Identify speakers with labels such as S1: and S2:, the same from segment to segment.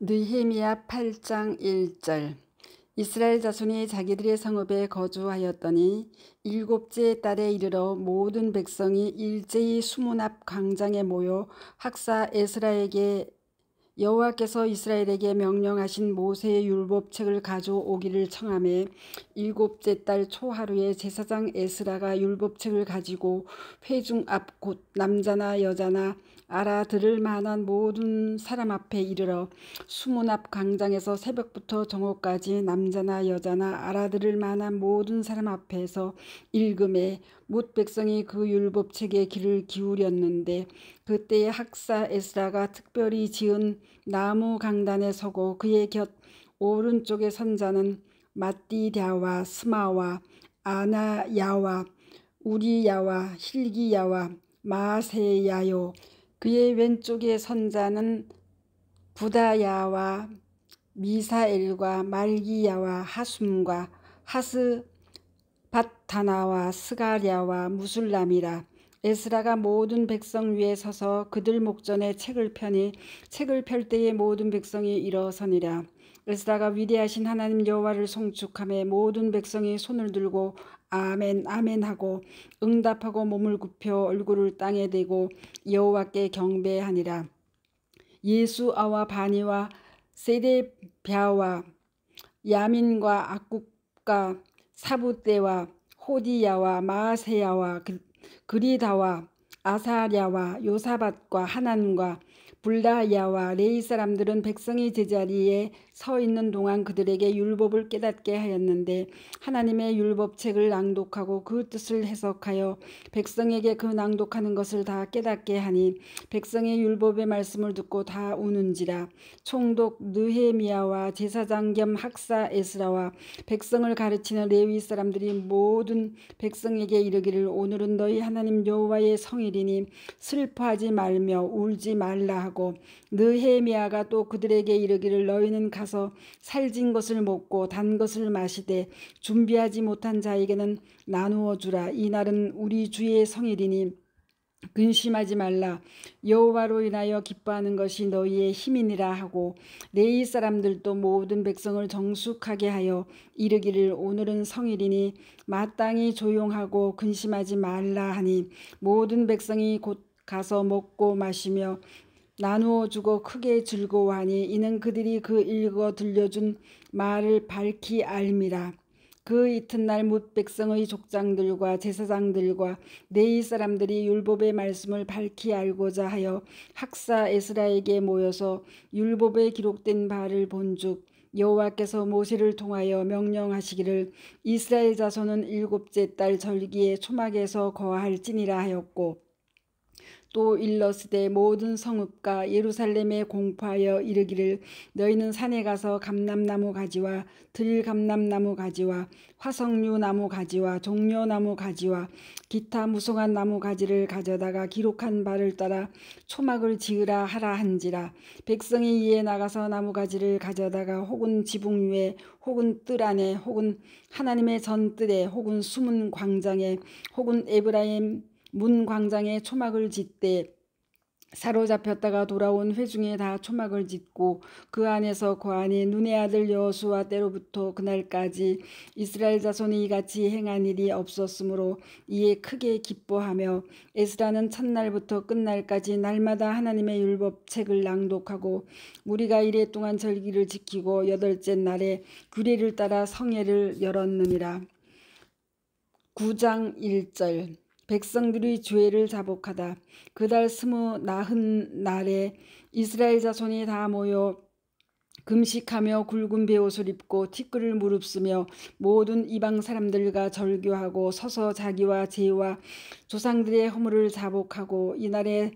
S1: 느헤미야 8장 1절 이스라엘 자손이 자기들의 성읍에 거주하였더니 일곱째 달에 이르러 모든 백성이 일제히 수문 앞 광장에 모여 학사 에스라에게 여호와께서 이스라엘에게 명령하신 모세의 율법책을 가져오기를 청함해 일곱째 달 초하루에 제사장 에스라가 율법책을 가지고 회중 앞 곧 남자나 여자나 알아들을 만한 모든 사람 앞에 이르러 수문 앞 광장에서 새벽부터 정오까지 남자나 여자나 알아들을 만한 모든 사람 앞에서 읽음에 못 백성이 그 율법 책에 귀를 기울였는데 그때의 학사 에스라가 특별히 지은 나무 강단에 서고 그의 곁 오른쪽에 선 자는 마띠랴와 스마와 아나야와 우리야와 힐기야와 마세야요 그의 왼쪽에 선 자는 부다야와 미사엘과 말기야와 하숨과 하스 바타나와 스가랴와 무술람이라 에스라가 모든 백성 위에 서서 그들 목전에 책을 펴니 책을 펼 때에 모든 백성이 일어서니라 에스라가 위대하신 하나님 여호와를 송축함에 모든 백성이 손을 들고 아멘 아멘 하고 응답하고 몸을 굽혀 얼굴을 땅에 대고 여호와께 경배하니라 예수아와 바니와 세데비아와 야민과 악국과 사부떼와 호디야와 마세야와 그, 그리다와 아사랴와 요사밭과 하난과 불다야와 레이 사람들은 백성의 제자리에 서 있는 동안 그들에게 율법을 깨닫게 하였는데 하나님의 율법책을 낭독하고 그 뜻을 해석하여 백성에게 그 낭독하는 것을 다 깨닫게 하니 백성의 율법의 말씀을 듣고 다 우는지라 총독 느헤미야와 제사장 겸 학사 에스라와 백성을 가르치는 레위 사람들이 모든 백성에게 이르기를 오늘은 너희 하나님 여호와의 성일이니 슬퍼하지 말며 울지 말라 하고 느헤미야가 또 그들에게 이르기를 너희는 가 가서 살진 것을 먹고 단 것을 마시되 준비하지 못한 자에게는 나누어 주라 이날은 우리 주의 성일이니 근심하지 말라 여호와로 인하여 기뻐하는 것이 너희의 힘이니라 하고 레이 사람들도 모든 백성을 정숙하게 하여 이르기를 오늘은 성일이니 마땅히 조용하고 근심하지 말라 하니 모든 백성이 곧 가서 먹고 마시며 나누어 주고 크게 즐거워하니 이는 그들이 그 읽어 들려준 말을 밝히 알미라. 그 이튿날 못 백성의 족장들과 제사장들과 네이 사람들이 율법의 말씀을 밝히 알고자 하여 학사 에스라에게 모여서 율법에 기록된 바를 본즉 여호와께서 모세를 통하여 명령하시기를 이스라엘 자손은 일곱째 달 절기에 초막에서 거할지니라 하였고 또일러스대 모든 성읍과 예루살렘에 공포하여 이르기를 너희는 산에 가서 감람나무 가지와 들감람나무 가지와 화석류 나무 가지와 종려나무 가지와 기타 무성한 나무 가지를 가져다가 기록한 바를 따라 초막을 지으라 하라 한지라 백성이 이에 나가서 나무 가지를 가져다가 혹은 지붕 위에 혹은 뜰 안에 혹은 하나님의 전뜰에 혹은 숨은 광장에 혹은 에브라임 문 광장에 초막을 짓되 사로잡혔다가 돌아온 회중에 다 초막을 짓고 그 안에서 고하니 그 눈의 아들 여수와 때로부터 그날까지 이스라엘 자손이 이같이 행한 일이 없었으므로 이에 크게 기뻐하며 에스라는 첫날부터 끝날까지 날마다 하나님의 율법책을 낭독하고 우리가 이래 동안 절기를 지키고 여덟째 날에 규례를 따라 성회를 열었느니라. 9장 1절 백성들이 죄를 자복하다. 그달 스무 나흔 날에 이스라엘 자손이 다 모여 금식하며 굵은 베옷을 입고 티끌을 무릅쓰며 모든 이방 사람들과 절교하고 서서 자기와 제와 조상들의 허물을 자복하고 이날에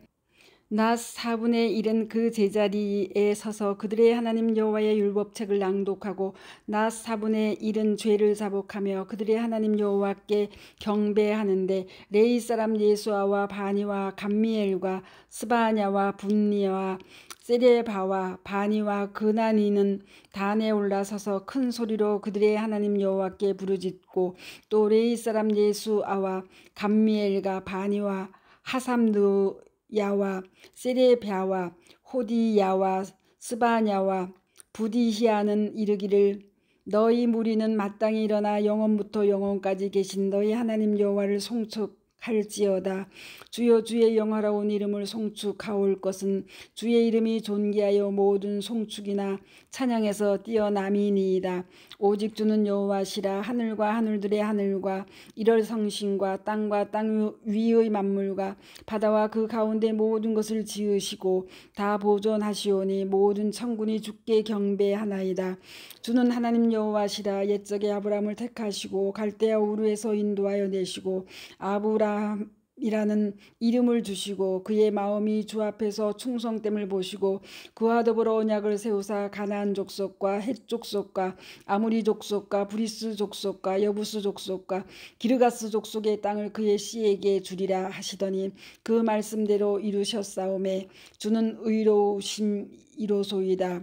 S1: 낮 4분의 1은 그 제자리에 서서 그들의 하나님 여호와의 율법책을 낭독하고 낮 4분의 1은 죄를 자복하며 그들의 하나님 여호와께 경배하는데 레이 사람 예수아와 바니와 감미엘과 스바냐와 분니와 세레바와 바니와 그나니는 단에 올라서서 큰 소리로 그들의 하나님 여호와께 부르짖고 또 레이 사람 예수아와 감미엘과 바니와 하삼누 야와 세레비아와 호디야와 스바냐와 부디시아는 이르기를 너희 무리는 마땅히 일어나 영원부터 영원까지 계신 너희 하나님 여호와를 송축 할지어다 주여 주의 영화로운 이름을 송축하올 것은 주의 이름이 존귀하여 모든 송축이나 찬양에서 뛰어남이니이다 오직 주는 여호와시라 하늘과 하늘들의 하늘과 이럴 성신과 땅과 땅 위의 만물과 바다와 그 가운데 모든 것을 지으시고 다 보존하시오니 모든 천군이 주께 경배하나이다 주는 하나님 여호와시라 옛적에 아브람을 택하시고 갈대아 우르에서 인도하여 내시고 아브람 사람이라는 이름을 주시고 그의 마음이 주 앞에서 충성됨을 보시고 그와 더불어 언약을 세우사 가나안 족속과 헷 족속과 아무리 족속과 브리스 족속과 여부스 족속과 기르가스 족속의 땅을 그의 씨에게 주리라 하시더니 그 말씀대로 이루셨사오매 주는 의로우심 이로소이다.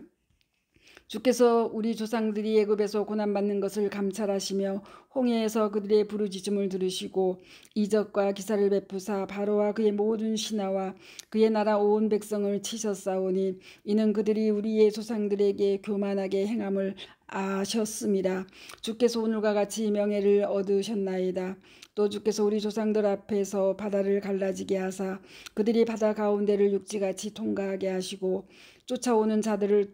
S1: 주께서 우리 조상들이 애굽에서 고난받는 것을 감찰하시며 홍해에서 그들의 부르짖음을 들으시고 이적과 기사를 베푸사 바로와 그의 모든 신하와 그의 나라 온 백성을 치셨사오니 이는 그들이 우리의 조상들에게 교만하게 행함을 아셨습니다. 주께서 오늘과 같이 명예를 얻으셨나이다. 또 주께서 우리 조상들 앞에서 바다를 갈라지게 하사 그들이 바다 가운데를 육지같이 통과하게 하시고 쫓아오는 자들을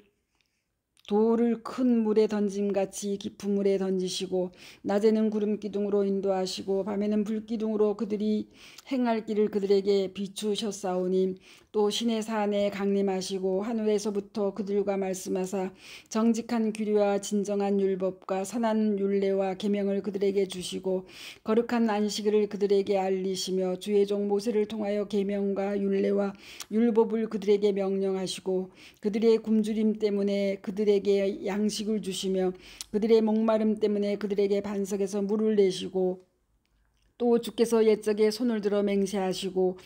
S1: 돌을 큰 물에 던짐같이 깊은 물에 던지시고 낮에는 구름 기둥으로 인도하시고 밤에는 불 기둥으로 그들이 행할 길을 그들에게 비추셨사오니 또 신의 산에 강림하시고 하늘에서부터 그들과 말씀하사 정직한 규례와 진정한 율법과 선한 율례와 계명을 그들에게 주시고 거룩한 안식을 그들에게 알리시며 주의 종 모세를 통하여 계명과 율례와 율법을 그들에게 명령하시고 그들의 굶주림 때문에 그들의 그들에게 양식을 주시며 그들의 목마름 때문에 그들에게 반석에서 물을 내시고 또 주께서 옛적에 손을 들어 맹세하시고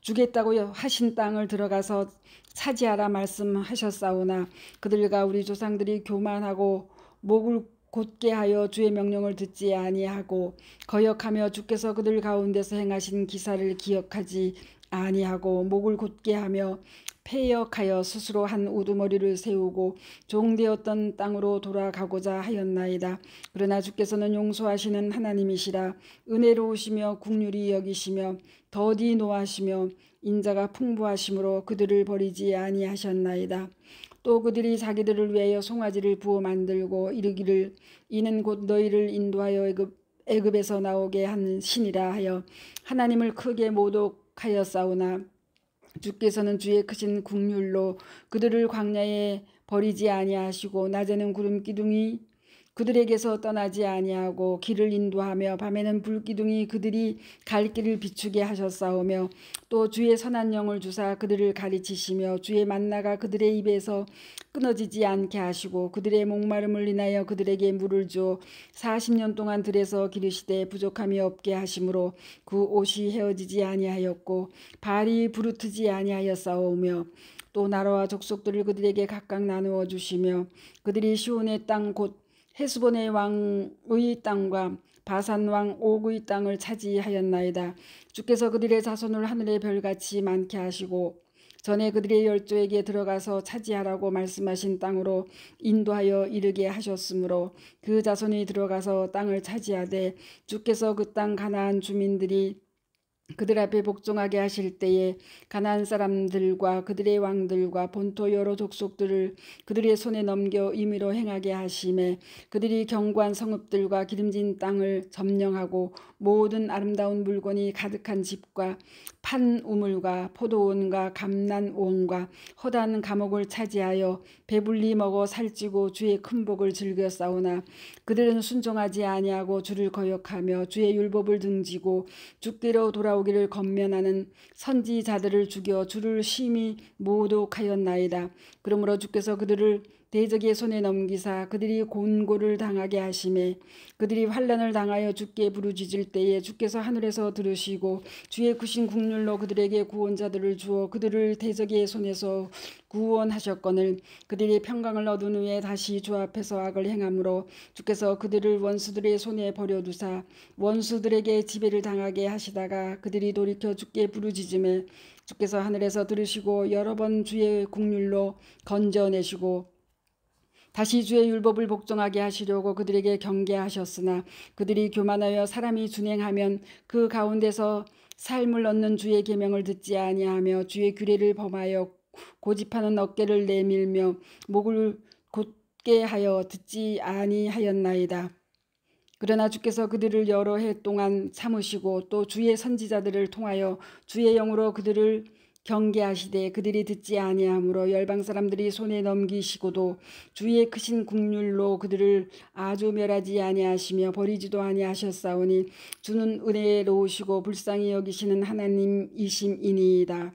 S1: 주겠다고 하신 땅을 들어가서 차지하라 말씀하셨사오나 그들과 우리 조상들이 교만하고 목을 곧게 하여 주의 명령을 듣지 아니하고 거역하며 주께서 그들 가운데서 행하신 기사를 기억하지 아니하고 목을 곧게 하며 폐역하여 스스로 한 우두머리를 세우고 종되었던 땅으로 돌아가고자 하였나이다. 그러나 주께서는 용서하시는 하나님이시라 은혜로우시며 국률이 여기시며 더디 노하시며 인자가 풍부하심으로 그들을 버리지 아니하셨나이다. 또 그들이 자기들을 위하여 송아지를 부어 만들고 이르기를 이는 곧 너희를 인도하여 애급, 애급에서 나오게 한 신이라 하여 하나님을 크게 모독하여 싸우나 주께서는 주의 크신 국률로 그들을 광야에 버리지 아니하시고 낮에는 구름 기둥이 그들에게서 떠나지 아니하고 길을 인도하며 밤에는 불기둥이 그들이 갈 길을 비추게 하셨사오며 또 주의 선한 영을 주사 그들을 가르치시며 주의 만나가 그들의 입에서 끊어지지 않게 하시고 그들의 목마름을 인하여 그들에게 물을 주어 40년 동안 들에서 기르시되 부족함이 없게 하심으로 그 옷이 헤어지지 아니하였고 발이 부르트지 아니하였사오며 또 나라와 족속들을 그들에게 각각 나누어 주시며 그들이 시온의 땅곧 헤스본의 왕의 땅과 바산 왕 옥의 땅을 차지하였나이다. 주께서 그들의 자손을 하늘의 별같이 많게 하시고 전에 그들의 열조에게 들어가서 차지하라고 말씀하신 땅으로 인도하여 이르게 하셨으므로 그 자손이 들어가서 땅을 차지하되 주께서 그 땅 가나안 주민들이 그들 앞에 복종하게 하실 때에 가나안 사람들과 그들의 왕들과 본토 여러 족속들을 그들의 손에 넘겨 임의로 행하게 하심에 그들이 경관 성읍들과 기름진 땅을 점령하고 모든 아름다운 물건이 가득한 집과 판 우물과 포도원과 감난원과 허다한 감옥을 차지하여 배불리 먹어 살찌고 주의 큰 복을 즐겨 싸우나 그들은 순종하지 아니하고 주를 거역하며 주의 율법을 등지고 죽대로 돌아오기를 건면하는 선지자들을 죽여 주를 심히 모독하였나이다. 그러므로 주께서 그들을 대적의 손에 넘기사 그들이 곤고를 당하게 하심에 그들이 환란을 당하여 주께 부르짖을 때에 주께서 하늘에서 들으시고 주의 구신 국률로 그들에게 구원자들을 주어 그들을 대적의 손에서 구원하셨거늘 그들이 평강을 얻은 후에 다시 주 앞에서 악을 행함으로 주께서 그들을 원수들의 손에 버려두사 원수들에게 지배를 당하게 하시다가 그들이 돌이켜 주께 부르짖음에 주께서 하늘에서 들으시고 여러 번 주의 국률로 건져내시고 다시 주의 율법을 복종하게 하시려고 그들에게 경계하셨으나 그들이 교만하여 사람이 준행하면 그 가운데서 삶을 얻는 주의 계명을 듣지 아니하며 주의 규례를 범하여 고집하는 어깨를 내밀며 목을 곧게 하여 듣지 아니하였나이다. 그러나 주께서 그들을 여러 해 동안 참으시고 또 주의 선지자들을 통하여 주의 영으로 그들을 경계하시되 그들이 듣지 아니하므로 열방 사람들이 손에 넘기시고도 주의 크신 국률로 그들을 아주 멸하지 아니하시며 버리지도 아니하셨사오니 주는 은혜로우시고 불쌍히 여기시는 하나님이심이니이다.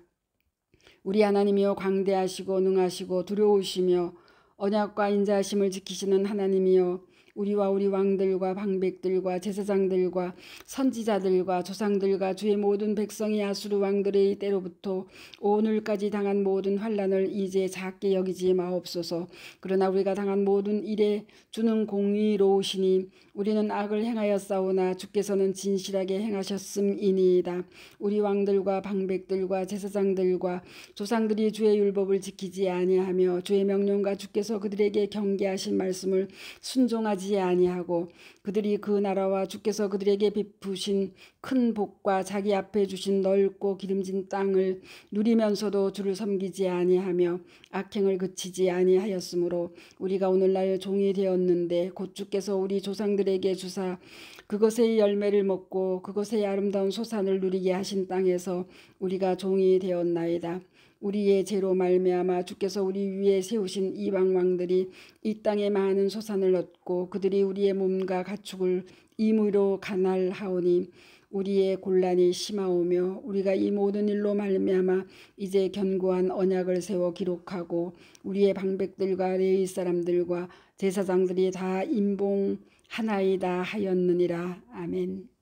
S1: 우리 하나님이여 광대하시고 능하시고 두려우시며 언약과 인자심을 지키시는 하나님이여 우리와 우리 왕들과 방백들과 제사장들과 선지자들과 조상들과 주의 모든 백성이 아수르 왕들의 때로부터 오늘까지 당한 모든 환란을 이제 작게 여기지 마옵소서. 그러나 우리가 당한 모든 일에 주는 공의로우시니 우리는 악을 행하였사오나 주께서는 진실하게 행하셨음이니이다. 우리 왕들과 방백들과 제사장들과 조상들이 주의 율법을 지키지 아니하며 주의 명령과 주께서 그들에게 경계하신 말씀을 순종하지 떠나지 아니하고 그들이 그 나라와 주께서 그들에게 베푸신 큰 복과 자기 앞에 주신 넓고 기름진 땅을 누리면서도 주를 섬기지 아니하며 악행을 그치지 아니하였으므로 우리가 오늘날 종이 되었는데 곧 주께서 우리 조상들에게 주사 그것의 열매를 먹고 그것의 아름다운 소산을 누리게 하신 땅에서 우리가 종이 되었나이다. 우리의 죄로 말미암아 주께서 우리 위에 세우신 이방 왕들이 이 땅에 많은 소산을 얻고 그들이 우리의 몸과 가축을 임의로 가날하오니 우리의 곤란이 심하오며 우리가 이 모든 일로 말미암아 이제 견고한 언약을 세워 기록하고 우리의 방백들과 레위 사람들과 제사장들이 다임봉 하나이다 하였느니라 아멘.